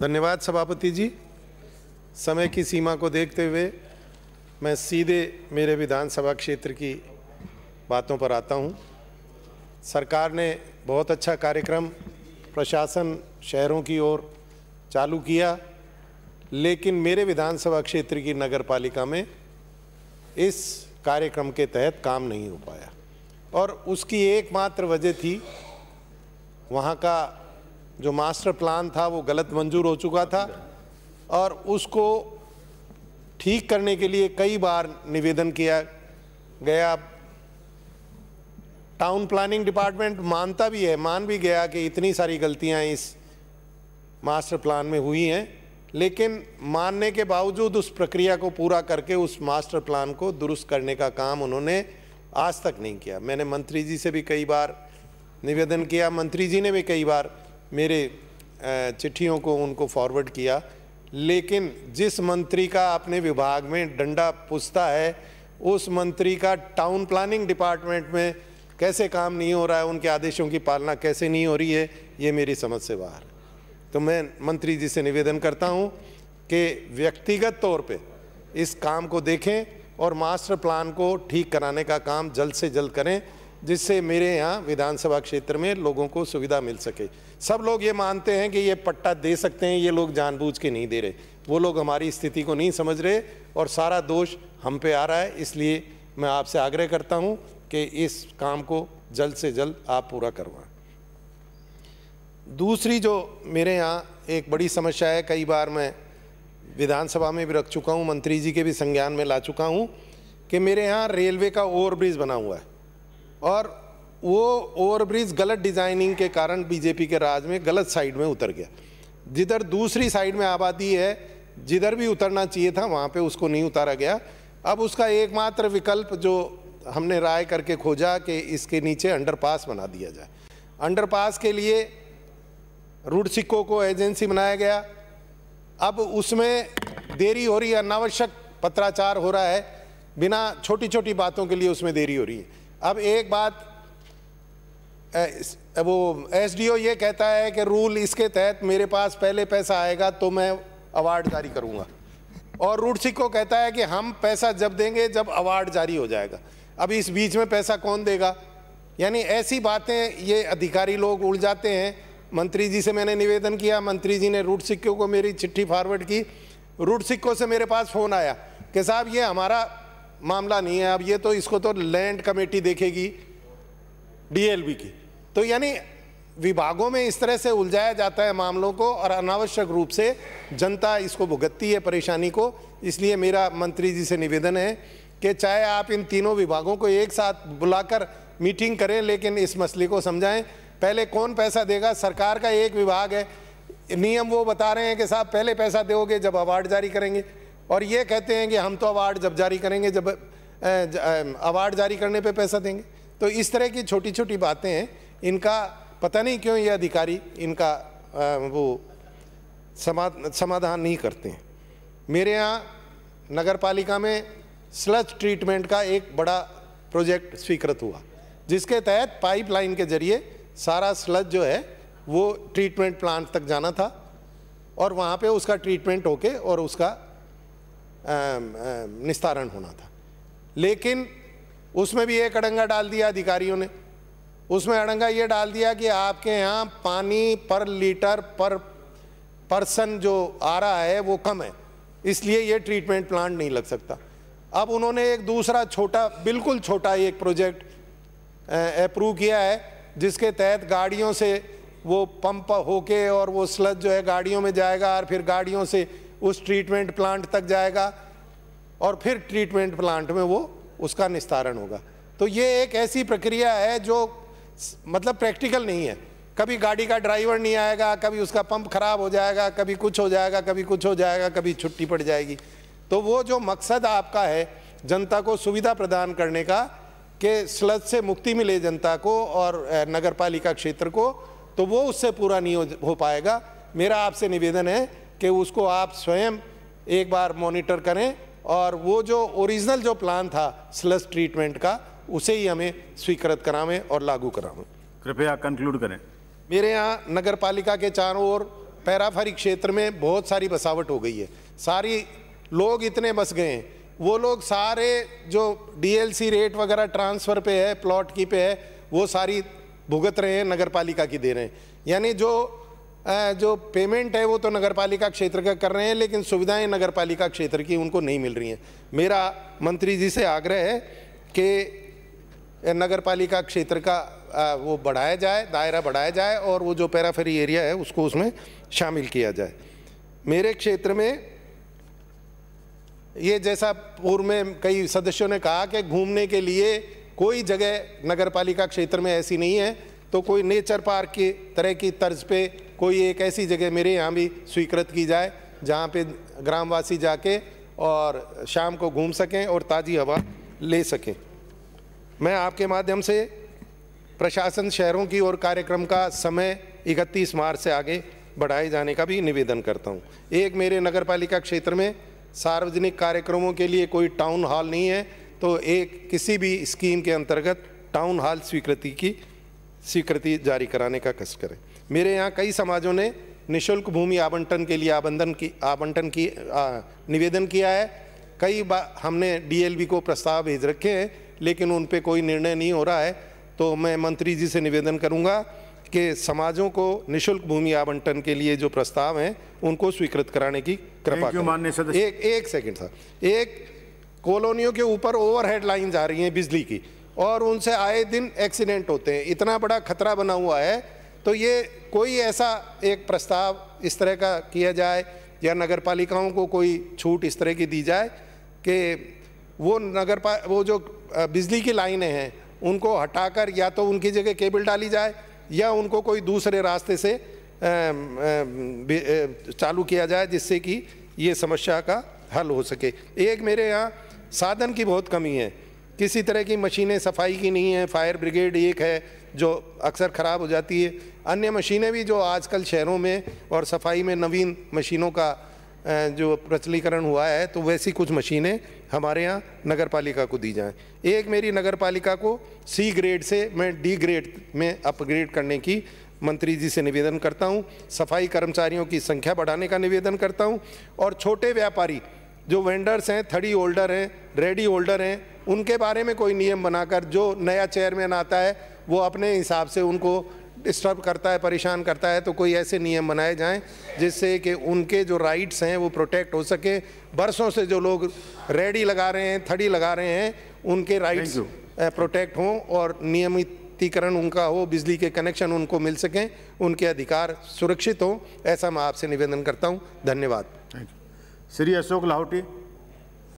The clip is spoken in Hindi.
धन्यवाद सभापति जी समय की सीमा को देखते हुए मैं सीधे मेरे विधानसभा क्षेत्र की बातों पर आता हूं। सरकार ने बहुत अच्छा कार्यक्रम प्रशासन शहरों की ओर चालू किया लेकिन मेरे विधानसभा क्षेत्र की नगर पालिका में इस कार्यक्रम के तहत काम नहीं हो पाया और उसकी एकमात्र वजह थी वहाँ का जो मास्टर प्लान था वो गलत मंजूर हो चुका था और उसको ठीक करने के लिए कई बार निवेदन किया गया टाउन प्लानिंग डिपार्टमेंट मानता भी है मान भी गया कि इतनी सारी गलतियां इस मास्टर प्लान में हुई हैं लेकिन मानने के बावजूद उस प्रक्रिया को पूरा करके उस मास्टर प्लान को दुरुस्त करने का काम उन्होंने आज तक नहीं किया मैंने मंत्री जी से भी कई बार निवेदन किया मंत्री जी ने भी कई बार मेरे चिट्ठियों को उनको फॉरवर्ड किया लेकिन जिस मंत्री का अपने विभाग में डंडा पूछता है उस मंत्री का टाउन प्लानिंग डिपार्टमेंट में कैसे काम नहीं हो रहा है उनके आदेशों की पालना कैसे नहीं हो रही है ये मेरी समझ से बाहर तो मैं मंत्री जी से निवेदन करता हूँ कि व्यक्तिगत तौर पर इस काम को देखें और मास्टर प्लान को ठीक कराने का काम जल्द से जल्द करें जिससे मेरे यहाँ विधानसभा क्षेत्र में लोगों को सुविधा मिल सके सब लोग ये मानते हैं कि ये पट्टा दे सकते हैं ये लोग जानबूझ के नहीं दे रहे वो लोग हमारी स्थिति को नहीं समझ रहे और सारा दोष हम पे आ रहा है इसलिए मैं आपसे आग्रह करता हूँ कि इस काम को जल्द से जल्द आप पूरा करवाएं दूसरी जो मेरे यहाँ एक बड़ी समस्या है कई बार मैं विधानसभा में भी रख चुका हूँ मंत्री जी के भी संज्ञान में ला चुका हूँ कि मेरे यहाँ रेलवे का ओवरब्रिज बना हुआ है और वो ओवरब्रिज गलत डिज़ाइनिंग के कारण बीजेपी के राज में गलत साइड में उतर गया जिधर दूसरी साइड में आबादी है जिधर भी उतरना चाहिए था वहाँ पे उसको नहीं उतारा गया अब उसका एकमात्र विकल्प जो हमने राय करके खोजा कि इसके नीचे अंडरपास बना दिया जाए अंडरपास के लिए रूट सिक्कों को एजेंसी बनाया गया अब उसमें देरी हो रही है अनावश्यक पत्राचार हो रहा है बिना छोटी छोटी बातों के लिए उसमें देरी हो रही है अब एक बात वो एसडीओ ये कहता है कि रूल इसके तहत मेरे पास पहले पैसा आएगा तो मैं अवार्ड जारी करूँगा और रूट सिख को कहता है कि हम पैसा जब देंगे जब अवार्ड जारी हो जाएगा अब इस बीच में पैसा कौन देगा यानी ऐसी बातें ये अधिकारी लोग उड़ जाते हैं मंत्री जी से मैंने निवेदन किया मंत्री जी ने रूट सिक्कों को मेरी चिट्ठी फॉरवर्ड की रूट सिक्कों से मेरे पास फ़ोन आया कि साहब ये हमारा मामला नहीं है अब ये तो इसको तो लैंड कमेटी देखेगी डीएलबी की तो यानी विभागों में इस तरह से उलझाया जाता है मामलों को और अनावश्यक रूप से जनता इसको भुगतती है परेशानी को इसलिए मेरा मंत्री जी से निवेदन है कि चाहे आप इन तीनों विभागों को एक साथ बुलाकर मीटिंग करें लेकिन इस मसले को समझाएं पहले कौन पैसा देगा सरकार का एक विभाग है नियम वो बता रहे हैं कि साहब पहले पैसा दोगे जब अवार्ड जारी करेंगे और ये कहते हैं कि हम तो अवार्ड जब जारी करेंगे जब अवार्ड जारी करने पे पैसा देंगे तो इस तरह की छोटी छोटी बातें हैं इनका पता नहीं क्यों ये अधिकारी इनका वो समाधान नहीं करते हैं मेरे यहाँ नगर पालिका में स्लच ट्रीटमेंट का एक बड़ा प्रोजेक्ट स्वीकृत हुआ जिसके तहत पाइपलाइन के जरिए सारा स्लच जो है वो ट्रीटमेंट प्लांट तक जाना था और वहाँ पे उसका ट्रीटमेंट होके और उसका निस्तारण होना था लेकिन उसमें भी एक अड़ंगा डाल दिया अधिकारियों ने उसमें अड़ंगा ये डाल दिया कि आपके यहाँ पानी पर लीटर पर पर्सन जो आ रहा है वो कम है इसलिए ये ट्रीटमेंट प्लांट नहीं लग सकता अब उन्होंने एक दूसरा छोटा बिल्कुल छोटा एक प्रोजेक्ट अप्रूव किया है जिसके तहत गाड़ियों से वो पंप होके और वो स्लज जो है गाड़ियों में जाएगा और फिर गाड़ियों से उस ट्रीटमेंट प्लांट तक जाएगा और फिर ट्रीटमेंट प्लांट में वो उसका निस्तारण होगा तो ये एक ऐसी प्रक्रिया है जो मतलब प्रैक्टिकल नहीं है कभी गाड़ी का ड्राइवर नहीं आएगा कभी उसका पंप खराब हो जाएगा कभी कुछ हो जाएगा कभी कुछ हो जाएगा कभी छुट्टी पड़ जाएगी तो वो जो मकसद आपका है जनता को सुविधा प्रदान करने का कि स्लज से मुक्ति मिले जनता को और नगर पालिका क्षेत्र को तो वो उससे पूरा नहीं हो, हो पाएगा मेरा आपसे निवेदन है कि उसको आप स्वयं एक बार मॉनिटर करें और वो जो ओरिजिनल जो प्लान था स्लस ट्रीटमेंट का उसे ही हमें स्वीकृत करावें और लागू करावें कृपया कंक्लूड करें मेरे यहाँ नगर पालिका के चारों ओर पैराफरी क्षेत्र में बहुत सारी बसावट हो गई है सारी लोग इतने बस गए हैं वो लोग सारे जो डीएलसी रेट वगैरह ट्रांसफ़र पे है प्लॉट की पे है वो सारी भुगत रहे हैं नगर पालिका की दे रहे हैं यानी जो जो पेमेंट है वो तो नगर पालिका क्षेत्र का कर रहे हैं लेकिन सुविधाएं पालिका क्षेत्र की उनको नहीं मिल रही हैं मेरा मंत्री जी से आग्रह है कि नगर पालिका क्षेत्र का वो बढ़ाया जाए दायरा बढ़ाया जाए और वो जो पैराफेरी एरिया है उसको उसमें शामिल किया जाए मेरे क्षेत्र में ये जैसा पूर्व में कई सदस्यों ने कहा कि घूमने के लिए कोई जगह पालिका क्षेत्र में ऐसी नहीं है तो कोई नेचर पार्क की तरह की तर्ज पे कोई एक ऐसी जगह मेरे यहाँ भी स्वीकृत की जाए जहाँ पे ग्रामवासी जाके और शाम को घूम सकें और ताज़ी हवा ले सकें मैं आपके माध्यम से प्रशासन शहरों की ओर कार्यक्रम का समय 31 मार्च से आगे बढ़ाए जाने का भी निवेदन करता हूँ एक मेरे नगर पालिका क्षेत्र में सार्वजनिक कार्यक्रमों के लिए कोई टाउन हॉल नहीं है तो एक किसी भी स्कीम के अंतर्गत टाउन हॉल स्वीकृति की स्वीकृति जारी कराने का कष्ट करें मेरे यहाँ कई समाजों ने निशुल्क भूमि आवंटन के लिए आबंधन की आवंटन की आ, निवेदन किया है कई बार हमने डीएलबी को प्रस्ताव भेज रखे हैं लेकिन उन पर कोई निर्णय नहीं हो रहा है तो मैं मंत्री जी से निवेदन करूँगा कि समाजों को निशुल्क भूमि आवंटन के लिए जो प्रस्ताव हैं उनको स्वीकृत कराने की कृपा एक एक सेकंड सर एक कॉलोनियों के ऊपर ओवरहेड लाइन जा रही हैं बिजली की और उनसे आए दिन एक्सीडेंट होते हैं इतना बड़ा खतरा बना हुआ है तो ये कोई ऐसा एक प्रस्ताव इस तरह का किया जाए या नगर पालिकाओं को कोई छूट इस तरह की दी जाए कि वो नगर पा वो जो बिजली की लाइनें हैं उनको हटाकर या तो उनकी जगह केबल डाली जाए या उनको कोई दूसरे रास्ते से चालू किया जाए जिससे कि ये समस्या का हल हो सके एक मेरे यहाँ साधन की बहुत कमी है किसी तरह की मशीनें सफाई की नहीं है फायर ब्रिगेड एक है जो अक्सर ख़राब हो जाती है अन्य मशीनें भी जो आजकल शहरों में और सफाई में नवीन मशीनों का जो प्रचलीकरण हुआ है तो वैसी कुछ मशीनें हमारे यहाँ नगर पालिका को दी जाएं एक मेरी नगर पालिका को सी ग्रेड से मैं डी ग्रेड में अपग्रेड करने की मंत्री जी से निवेदन करता हूँ सफाई कर्मचारियों की संख्या बढ़ाने का निवेदन करता हूँ और छोटे व्यापारी जो वेंडर्स हैं थड़ी होल्डर हैं रेडी होल्डर हैं उनके बारे में कोई नियम बनाकर जो नया चेयरमैन आता है वो अपने हिसाब से उनको डिस्टर्ब करता है परेशान करता है तो कोई ऐसे नियम बनाए जाएं जिससे कि उनके जो राइट्स हैं वो प्रोटेक्ट हो सके बरसों से जो लोग रेडी लगा रहे हैं थड़ी लगा रहे हैं उनके राइट्स प्रोटेक्ट हों और नियमितीकरण उनका हो बिजली के कनेक्शन उनको मिल सकें उनके अधिकार सुरक्षित हों ऐसा मैं आपसे निवेदन करता हूँ धन्यवाद श्री अशोक लाहौटी